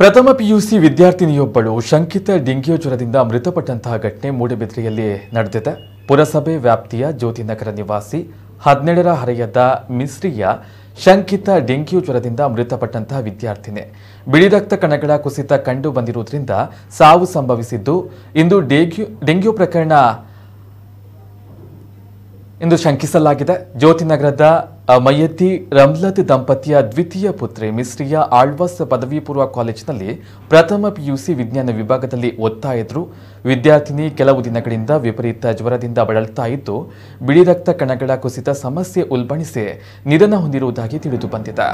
ಪ್ರಥಮ ಪಿಯುಸಿ ವಿದ್ಯಾರ್ಥಿನಿಯೊಬ್ಬಳು ಶಂಕಿತ ಡೆಂಗ್ಯೂ ಜ್ವರದಿಂದ ಮೃತಪಟ್ಟಂತಹ ಘಟನೆ ಮೂಡಬಿದ್ರೆಯಲ್ಲಿ ನಡೆದಿದೆ ಪುರಸಭೆ ವ್ಯಾಪ್ತಿಯ ಜ್ಯೋತಿ ನಗರ ನಿವಾಸಿ ಹದಿನೇಳರ ಹರೆಯದ ಮಿಸ್ರಿಯ ಶಂಕಿತ ಡೆಂಗ್ಯೂ ಜ್ವರದಿಂದ ಮೃತಪಟ್ಟಂತಹ ವಿದ್ಯಾರ್ಥಿನಿ ಬಿಳಿ ರಕ್ತ ಕಣಗಳ ಕುಸಿತ ಕಂಡು ಬಂದಿರುವುದರಿಂದ ಸಾವು ಸಂಭವಿಸಿದ್ದು ಇಂದು ಡೆಂಗ್ಯೂ ಪ್ರಕರಣ ಎಂದು ಶಂಕಿಸಲಾಗಿದೆ ಜ್ಯೋತಿನಗರದ ಮಯತಿ ರಮ್ಲತ್ ದಂಪತಿಯ ದ್ವಿತೀಯ ಪುತ್ರಿ ಮಿಸ್ರಿಯ ಆಳ್ವಾಸ್ ಪದವಿ ಪೂರ್ವ ಕಾಲೇಜಿನಲ್ಲಿ ಪ್ರಥಮ ಪಿಯುಸಿ ವಿಜ್ಞಾನ ವಿಭಾಗದಲ್ಲಿ ಒತ್ತಾಯಿದ್ರು ವಿದ್ಯಾರ್ಥಿನಿ ಕೆಲವು ದಿನಗಳಿಂದ ವಿಪರೀತ ಜ್ವರದಿಂದ ಬಳಲ್ತಾ ಇದ್ದು ಬಿಳಿ ರಕ್ತ ಕಣಗಳ ಕುಸಿತ ಸಮಸ್ಯೆ ಉಲ್ಬಣಿಸಿ ನಿಧನ ಹೊಂದಿರುವುದಾಗಿ ತಿಳಿದು ಬಂದಿದೆ